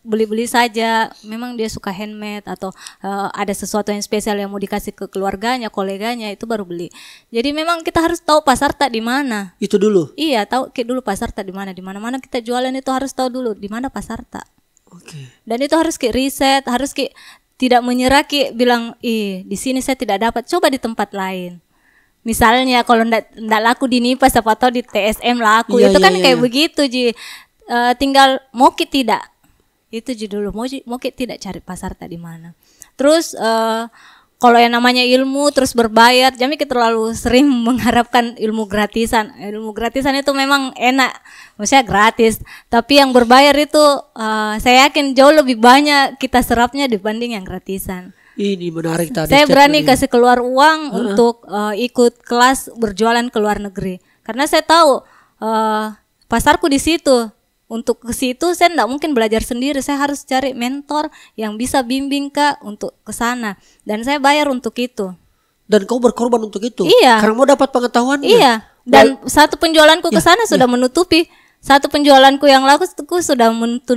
beli-beli saja. Memang dia suka handmade atau uh, ada sesuatu yang spesial yang mau dikasih ke keluarganya, koleganya itu baru beli. Jadi memang kita harus tahu pasar tak di mana. Itu dulu. Iya, tahu dulu pasar tak di mana. Di mana-mana kita jualan itu harus tahu dulu di mana pasar tak. Oke. Okay. Dan itu harus kita riset, harus kita tidak menyerah kayak bilang, "Ih, di sini saya tidak dapat. Coba di tempat lain." misalnya kalau ndak ndak laku di Nipa siapa tahu di TSM laku iya, itu iya, kan iya, kayak iya. begitu ji uh, tinggal mau kita tidak itu dulu mau mau kita tidak cari pasar tadi mana terus uh, kalau yang namanya ilmu terus berbayar jami kita terlalu sering (laughs) mengharapkan ilmu gratisan ilmu gratisan itu memang enak maksudnya gratis tapi yang berbayar itu uh, saya yakin jauh lebih banyak kita serapnya dibanding yang gratisan ini menarik tadi. Saya berani ini. kasih keluar uang uh -huh. untuk uh, ikut kelas berjualan ke luar negeri karena saya tahu uh, pasarku di situ. Untuk ke situ saya tidak mungkin belajar sendiri, saya harus cari mentor yang bisa bimbing kak untuk ke sana dan saya bayar untuk itu. Dan kau berkorban untuk itu. Iya. Karena mau dapat pengetahuan. Iya. Dan Baik. satu penjualanku ke iya, sana iya. sudah menutupi satu penjualanku yang laku itu sudah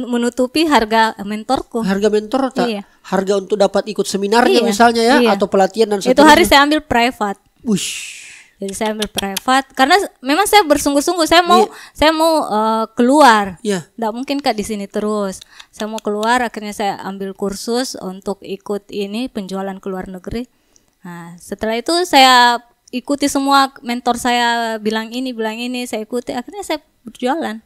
menutupi harga mentorku. Harga mentor Iya. Harga untuk dapat ikut seminarnya iya. misalnya ya iya. atau pelatihan dan sebagainya. Itu hari saya ambil private. Wush. Jadi saya ambil private karena memang saya bersungguh-sungguh saya mau iya. saya mau uh, keluar. Iya. Tidak mungkin Kak di sini terus. Saya mau keluar akhirnya saya ambil kursus untuk ikut ini penjualan ke luar negeri. Nah, setelah itu saya ikuti semua mentor saya bilang ini bilang ini saya ikuti akhirnya saya berjualan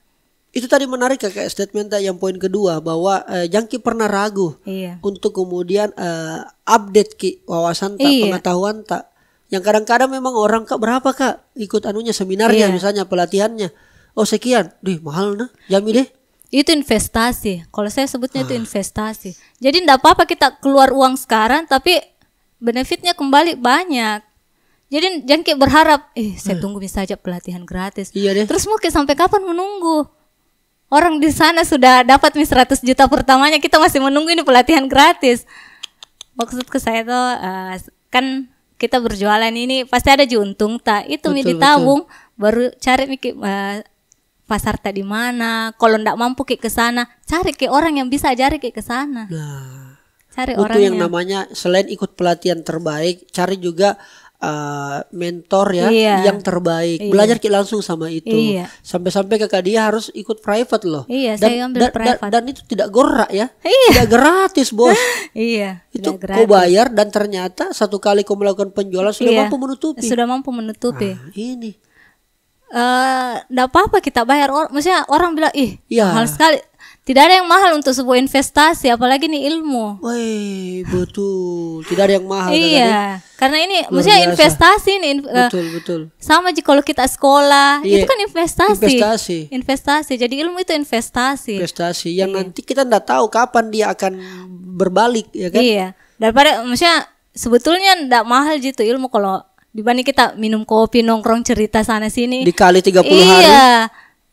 itu tadi menarik kakak ya, kayak statement yang poin kedua bahwa eh, Jangki pernah ragu iya. untuk kemudian eh, update ki wawasan tak iya. pengetahuan tak yang kadang-kadang memang orang kak berapa kak ikut anunya seminarnya iya. misalnya pelatihannya oh sekian dih mahal nah jami deh itu investasi kalau saya sebutnya ah. itu investasi jadi tidak apa-apa kita keluar uang sekarang tapi benefitnya kembali banyak jadi jangan kayak berharap, eh saya hmm. tunggu bisa aja pelatihan gratis. Iya deh. Terus mau kayak sampai kapan menunggu? Orang di sana sudah dapat nih 100 juta pertamanya, kita masih menunggu ini pelatihan gratis. Maksud ke saya tuh eh, kan kita berjualan ini pasti ada juntung, tak itu mi ditabung betul. baru cari mikir uh, eh, pasar tak di mana kalau ndak mampu ke sana cari ke orang yang bisa ajari ke sana nah, cari orang yang namanya selain ikut pelatihan terbaik cari juga uh, mentor ya iya. yang terbaik. Iya. Belajar langsung sama itu. sampai iya. Sampai-sampai kakak dia harus ikut private loh. Iya, dan, saya ambil dan, private. Dan, dan itu tidak gorak ya. Iya. Tidak gratis, (laughs) Bos. iya. Itu gratis. kau bayar dan ternyata satu kali kau melakukan penjualan sudah iya. mampu menutupi. Sudah mampu menutupi. Nah, ini. Eh, uh, apa-apa kita bayar orang. Maksudnya orang bilang, "Ih, ya. mahal sekali." Tidak ada yang mahal untuk sebuah investasi, apalagi nih ilmu. Wih, betul. Tidak ada yang mahal. iya, kan, karena ini Luar maksudnya biasa. investasi nih. Inv eh, betul, betul. Sama aja kalau kita sekolah, iya, itu kan investasi. Investasi. Investasi. Jadi ilmu itu investasi. Investasi yang iya. nanti kita tidak tahu kapan dia akan berbalik, ya kan? Iya. Daripada maksudnya sebetulnya tidak mahal gitu ilmu kalau dibanding kita minum kopi nongkrong cerita sana sini dikali 30 iya. hari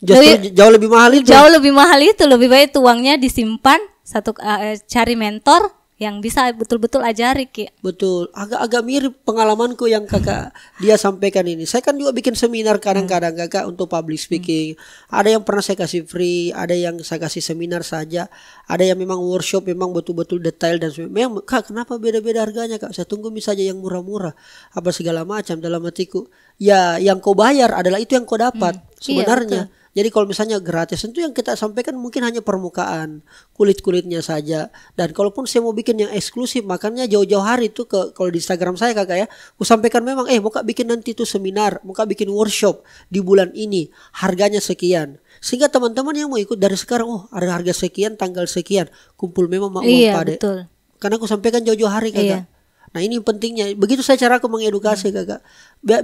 Justru lebih, jauh lebih mahal itu. Jauh lebih mahal itu, lebih baik tuangnya disimpan satu uh, cari mentor yang bisa betul-betul ajari Ki. Betul, agak-agak mirip pengalamanku yang Kakak (laughs) dia sampaikan ini. Saya kan juga bikin seminar kadang-kadang hmm. Kakak untuk public hmm. speaking. Ada yang pernah saya kasih free, ada yang saya kasih seminar saja, ada yang memang workshop memang betul-betul detail dan memang Kak, kenapa beda-beda harganya Kak? Saya tunggu misalnya yang murah-murah apa segala macam dalam hatiku. Ya, yang kau bayar adalah itu yang kau dapat hmm, iya, sebenarnya. Iya, jadi kalau misalnya gratis itu yang kita sampaikan mungkin hanya permukaan, kulit-kulitnya saja. Dan kalaupun saya mau bikin yang eksklusif, makanya jauh-jauh hari itu ke kalau di Instagram saya kakak ya, aku sampaikan memang eh mau kak bikin nanti itu seminar, mau kak bikin workshop di bulan ini, harganya sekian. Sehingga teman-teman yang mau ikut dari sekarang, oh ada harga sekian, tanggal sekian, kumpul memang mak iya, pada. Betul. Karena aku sampaikan jauh-jauh hari kakak. Iya. Nah ini pentingnya. Begitu saya cara aku mengedukasi hmm. kakak.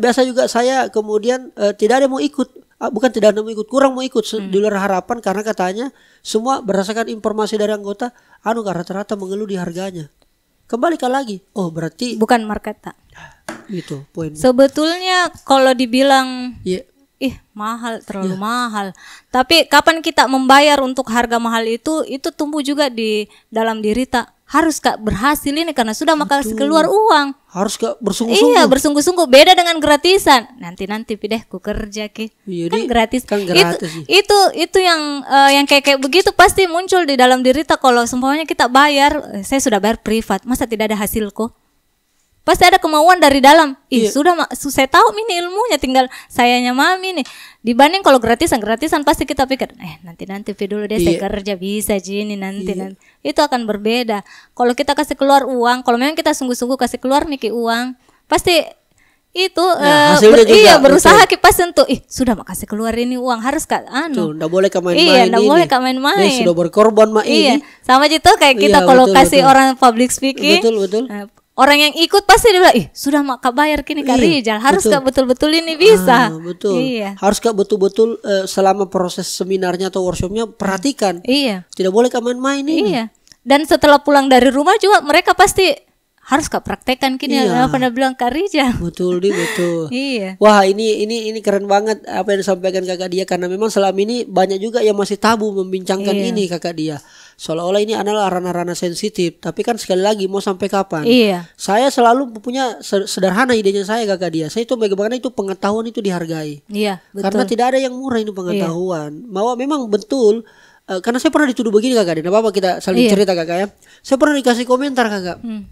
Biasa juga saya kemudian e, tidak ada yang mau ikut. Ah, bukan tidak mau ikut kurang mau ikut hmm. di luar harapan karena katanya semua berdasarkan informasi dari anggota anu rata-rata mengeluh di harganya ke lagi oh berarti bukan market tak itu poin sebetulnya kalau dibilang yeah. ih mahal terlalu yeah. mahal tapi kapan kita membayar untuk harga mahal itu itu tumbuh juga di dalam diri tak harus kak berhasil ini karena sudah makan keluar uang harus gak bersungguh-sungguh. Iya bersungguh-sungguh beda dengan gratisan. Nanti nanti pideh ku kerja ki. Iya, kan gratis. Kan gratis. Itu itu, itu yang uh, yang kayak kayak begitu pasti muncul di dalam diri kita kalau semuanya kita bayar. Eh, saya sudah bayar privat, masa tidak ada hasilku? pasti ada kemauan dari dalam ih yeah. sudah saya tahu ini ilmunya tinggal sayanya mami nih dibanding kalau gratisan gratisan pasti kita pikir eh nanti nanti dulu dia yeah. saya iya. kerja bisa gini nanti yeah. nanti itu akan berbeda kalau kita kasih keluar uang kalau memang kita sungguh-sungguh kasih keluar mikir uang pasti itu nah, eh, ber, juga, iya berusaha kita kipas ih sudah makasih keluar ini uang harus kak anu tidak boleh kak main-main iya tidak boleh kak main-main eh, sudah berkorban mak iya. ini sama gitu kayak kita iya, kalau kasih betul. orang public speaking betul betul eh, orang yang ikut pasti dia bilang, ih sudah mak bayar kini Kak iya, Rijal, harus betul. Kak betul-betul ini bisa. Ah, betul. Iya. Harus gak betul-betul uh, selama proses seminarnya atau workshopnya perhatikan. Iya. Tidak boleh kamu main-main ini. Iya. Dan setelah pulang dari rumah juga mereka pasti harus Kak praktekan kini iya. apa pernah bilang Kak Rijal. Betul di betul. (laughs) iya. Wah, ini ini ini keren banget apa yang disampaikan Kakak dia karena memang selama ini banyak juga yang masih tabu membincangkan iya. ini Kakak dia seolah-olah ini adalah ranah-ranah sensitif. Tapi kan sekali lagi mau sampai kapan? Iya. Saya selalu punya sederhana idenya saya kakak dia. Saya itu bagaimana itu pengetahuan itu dihargai. Iya. Betul. Karena tidak ada yang murah itu pengetahuan. Iya. Bahwa memang betul. Uh, karena saya pernah dituduh begini kakak, dia apa kita saling iya. cerita kakak ya. Saya pernah dikasih komentar kakak. Hmm.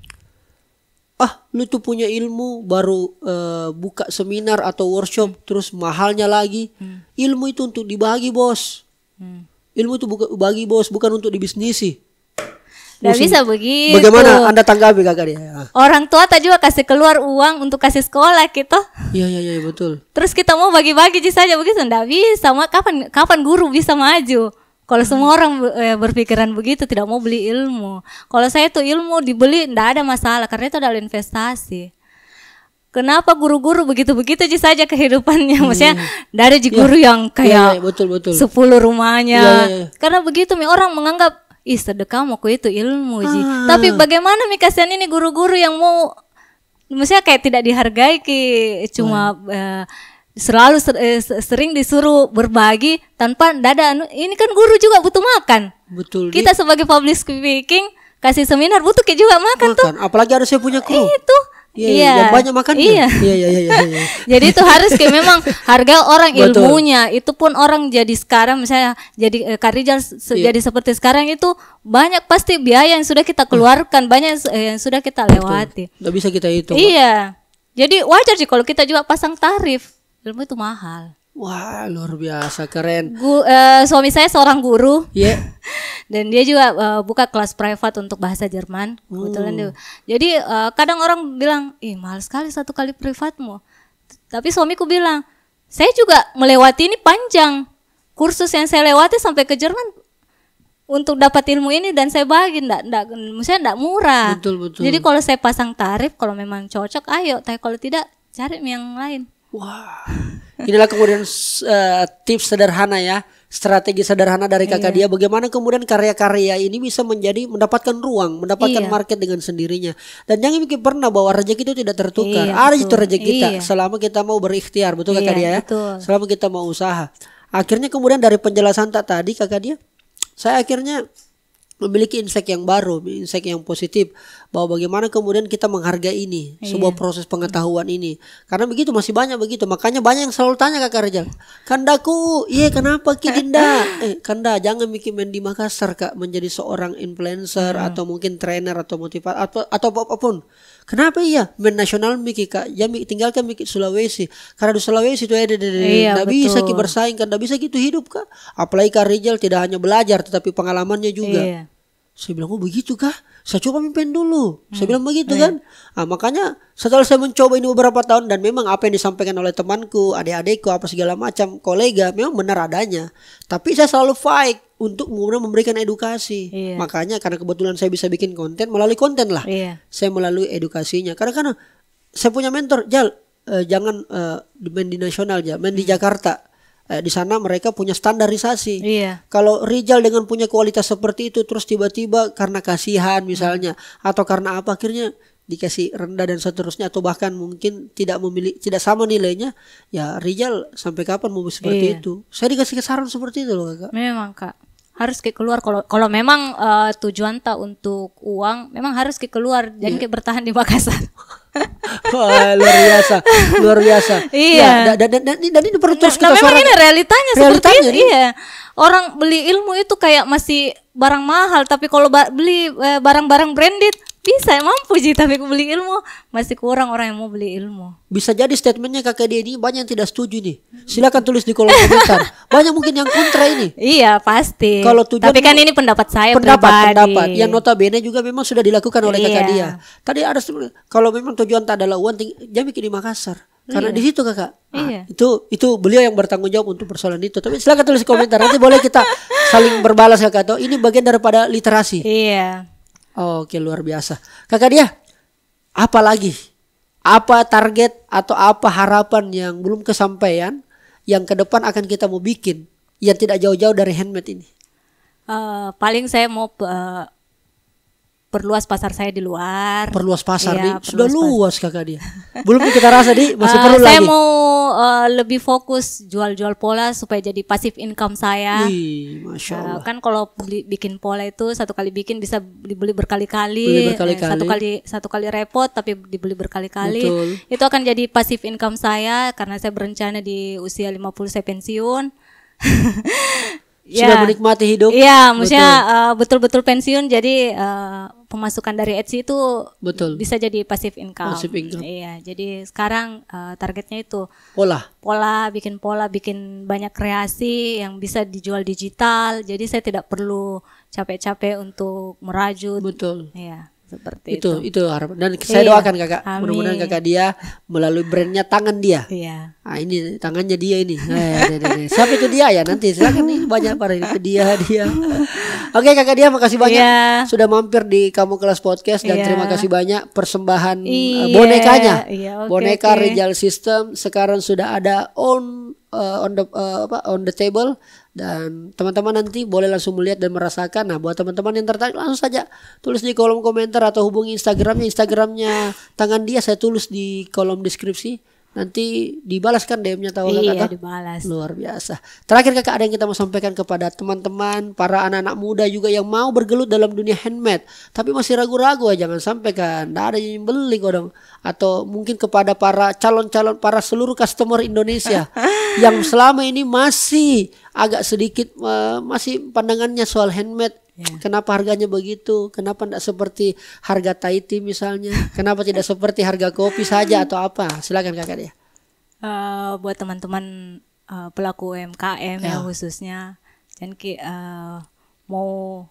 Ah, lu tuh punya ilmu baru uh, buka seminar atau workshop, terus mahalnya lagi. Hmm. Ilmu itu untuk dibagi bos. Hmm ilmu itu buka, bagi bos bukan untuk sih, Gak bisa begitu. Bagaimana Anda tanggapi kakak dia? Ya. Orang tua tadi juga kasih keluar uang untuk kasih sekolah gitu. Iya iya iya betul. Terus kita mau bagi-bagi sih saja begitu ndak bisa. kapan kapan guru bisa maju? Kalau semua orang eh, berpikiran begitu tidak mau beli ilmu. Kalau saya tuh ilmu dibeli ndak ada masalah karena itu adalah investasi kenapa guru-guru begitu-begitu aja saja kehidupannya hmm. maksudnya dari iya. guru ya. yang iya, kayak ya, betul betul sepuluh rumahnya ya, ya, ya. karena begitu mi orang menganggap ih sedekah mau itu ilmu ji ah. tapi bagaimana mi kasihan ini guru-guru yang mau maksudnya kayak tidak dihargai ki cuma hmm. uh, selalu ser, uh, sering disuruh berbagi tanpa dada anu, ini kan guru juga butuh makan betul kita di. sebagai public speaking kasih seminar butuh kayak juga makan, makan. tuh apalagi harusnya punya kru itu Iya, iya, iya. Yang banyak makan. Kan? Iya. iya, iya, iya, iya, iya. (laughs) Jadi itu harus kayak memang harga orang Betul. ilmunya. Itu pun orang jadi sekarang misalnya jadi eh, Karijal se yeah. jadi seperti sekarang itu banyak pasti biaya yang sudah kita keluarkan, banyak eh, yang sudah kita lewati. Tidak bisa kita hitung. Iya. Jadi wajar sih kalau kita juga pasang tarif. Ilmu itu mahal. Wah luar biasa keren. Gu, uh, suami saya seorang guru. Iya. Yeah. (laughs) Dan dia juga uh, buka kelas private untuk bahasa Jerman. Kebetulan hmm. Jadi uh, kadang orang bilang, ih mahal sekali satu kali privatmu. Tapi suamiku bilang, saya juga melewati ini panjang. Kursus yang saya lewati sampai ke Jerman untuk dapat ilmu ini dan saya bagi ndak ndak misalnya ndak murah. Betul betul. Jadi kalau saya pasang tarif kalau memang cocok ayo, tapi kalau tidak cari yang lain. Wah. Wow (laughs) Inilah kemudian uh, tips sederhana ya, strategi sederhana dari kakak iya. dia bagaimana kemudian karya-karya ini bisa menjadi mendapatkan ruang, mendapatkan iya. market dengan sendirinya. Dan jangan mikir pernah bahwa rezeki itu tidak tertukar. Iya, Ada itu rezeki kita iya. selama kita mau berikhtiar, betul kakak iya, dia ya? Betul. Selama kita mau usaha. Akhirnya kemudian dari penjelasan tak tadi kakak dia, saya akhirnya memiliki insek yang baru, insek yang positif bahwa bagaimana kemudian kita menghargai ini iya. sebuah proses pengetahuan ini karena begitu masih banyak begitu makanya banyak yang selalu tanya kakak Rejal kandaku iya kenapa ki Dinda (laughs) eh kanda jangan bikin main di Makassar kak menjadi seorang influencer hmm. atau mungkin trainer atau motivator atau atau apapun Kenapa iya main nasional Miki kak? Ya tinggalkan Miki Sulawesi. Karena di Sulawesi itu ada iya, bisa kita bersaing kan, tidak bisa gitu hidup kak. Apalagi kak Rizal tidak hanya belajar tetapi pengalamannya juga. Iya. Saya bilang oh begitu kak saya coba mimpin dulu. Hmm. Saya bilang begitu hmm. kan. Nah, makanya setelah saya mencoba ini beberapa tahun dan memang apa yang disampaikan oleh temanku, adik-adikku, apa segala macam, kolega memang benar adanya. Tapi saya selalu fight untuk memberikan edukasi. Iya. Makanya karena kebetulan saya bisa bikin konten melalui konten lah. Iya. Saya melalui edukasinya. Karena karena saya punya mentor, Jal, eh, jangan eh, main di nasional, Jal, main hmm. di Jakarta Eh, di sana mereka punya standarisasi. Iya. Kalau Rijal dengan punya kualitas seperti itu terus tiba-tiba karena kasihan misalnya hmm. atau karena apa akhirnya dikasih rendah dan seterusnya atau bahkan mungkin tidak memilih tidak sama nilainya ya Rijal sampai kapan mau seperti iya. itu saya dikasih saran seperti itu loh kak memang kak harus kayak keluar kalau kalau memang uh, tujuan tak untuk uang memang harus kayak keluar yeah. dan iya. kayak bertahan di Makassar. (laughs) Wah, luar biasa, luar biasa. Iya. Nah, dan, dan, dan, dan ini perlu terus nah, kita nah, memang ini realitanya, realitanya seperti ini. Iya. Orang beli ilmu itu kayak masih barang mahal tapi kalau ba beli eh, barang-barang branded bisa mampu sih tapi beli ilmu masih kurang orang yang mau beli ilmu bisa jadi statementnya kakek dia ini banyak yang tidak setuju nih silakan tulis di kolom komentar banyak mungkin yang kontra ini iya pasti kalau tujuan tapi kan ini pendapat saya pendapat pribadi. pendapat yang notabene juga memang sudah dilakukan oleh iya. kakak dia tadi ada kalau memang tujuan tak adalah uang jangan bikin di Makassar karena iya. di situ kakak. Ah, iya. itu itu beliau yang bertanggung jawab untuk persoalan itu. Tapi silakan tulis komentar. Nanti boleh kita saling berbalas kakak. Atau ini bagian daripada literasi. Iya. Oke luar biasa. Kakak dia, apa lagi? Apa target atau apa harapan yang belum kesampaian yang ke depan akan kita mau bikin yang tidak jauh-jauh dari handmade ini? Uh, paling saya mau uh, perluas pasar saya di luar. Perluas pasar ya, di sudah luas pasar. kakak dia. Belum kita rasa di masih uh, perlu saya lagi. Saya mau uh, lebih fokus jual-jual pola supaya jadi pasif income saya. Wih, masya eh, Allah. Uh, kan kalau beli, bikin pola itu satu kali bikin bisa dibeli berkali-kali. berkali-kali. Eh, satu kali satu kali repot tapi dibeli berkali-kali. Itu akan jadi pasif income saya karena saya berencana di usia 50 saya pensiun. (laughs) yeah. sudah ya. menikmati hidup. Iya, yeah, maksudnya betul. Eh, betul-betul pensiun jadi uh, pemasukan dari Etsy itu betul bisa jadi pasif income. Pasif income. Iya, jadi sekarang uh, targetnya itu pola. Pola, bikin pola, bikin banyak kreasi yang bisa dijual digital. Jadi saya tidak perlu capek-capek untuk merajut. Betul. Iya seperti itu itu, itu harapan dan saya iya. doakan kakak mudah-mudahan kakak dia melalui brandnya tangan dia iya. nah, ini tangannya dia ini eh, eh, eh, siapa itu dia ya nanti silakan nih banyak para itu dia dia oke okay, kakak dia makasih banyak iya. sudah mampir di kamu kelas podcast dan iya. terima kasih banyak persembahan iya. bonekanya iya, okay, boneka okay. System sekarang sudah ada on uh, on the uh, apa on the table dan teman-teman nanti boleh langsung melihat dan merasakan. Nah, buat teman-teman yang tertarik langsung saja tulis di kolom komentar atau hubungi Instagramnya. Instagramnya tangan dia saya tulis di kolom deskripsi nanti dibalaskan DM-nya tahu iya, kata dibalas. luar biasa terakhir kakak ada yang kita mau sampaikan kepada teman-teman para anak-anak muda juga yang mau bergelut dalam dunia handmade tapi masih ragu-ragu ah, jangan sampaikan kan ada yang beli kok dong atau mungkin kepada para calon-calon para seluruh customer Indonesia (laughs) yang selama ini masih agak sedikit uh, masih pandangannya soal handmade Ya. Kenapa harganya begitu? Kenapa tidak seperti harga Taiti misalnya? Kenapa tidak seperti harga kopi saja atau apa? Silakan kakak ya. Uh, buat teman-teman uh, pelaku UMKM ya. ya khususnya, jadi uh, eh, mau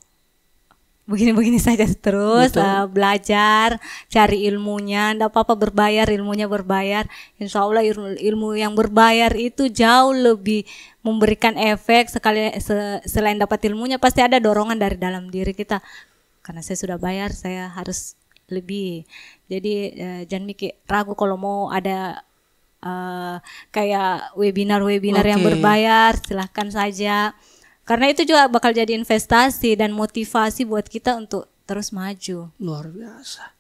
begini-begini (laughs) saja terus uh, belajar cari ilmunya tidak apa-apa berbayar ilmunya berbayar insya Allah ilmu, ilmu yang berbayar itu jauh lebih memberikan efek sekali se, selain dapat ilmunya pasti ada dorongan dari dalam diri kita karena saya sudah bayar saya harus lebih jadi uh, jangan mikir ragu kalau mau ada uh, kayak webinar-webinar okay. yang berbayar silahkan saja karena itu juga bakal jadi investasi dan motivasi buat kita untuk terus maju. Luar biasa.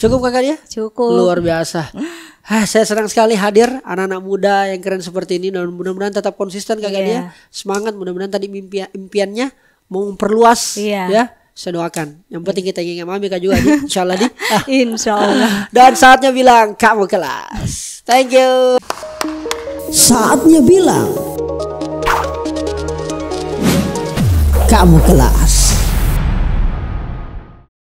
Cukup kakak ya? Cukup. Luar biasa. Hah, saya senang sekali hadir anak-anak muda yang keren seperti ini dan mudah-mudahan tetap konsisten kakak yeah. ya. Semangat mudah-mudahan tadi mimpi impiannya mau memperluas yeah. ya. Saya doakan. Yang penting kita ingin mami kak juga (laughs) Insyaallah Insya Allah Ah. Insya Allah. Dan saatnya bilang kamu kelas. Thank you. Saatnya bilang kamu kelak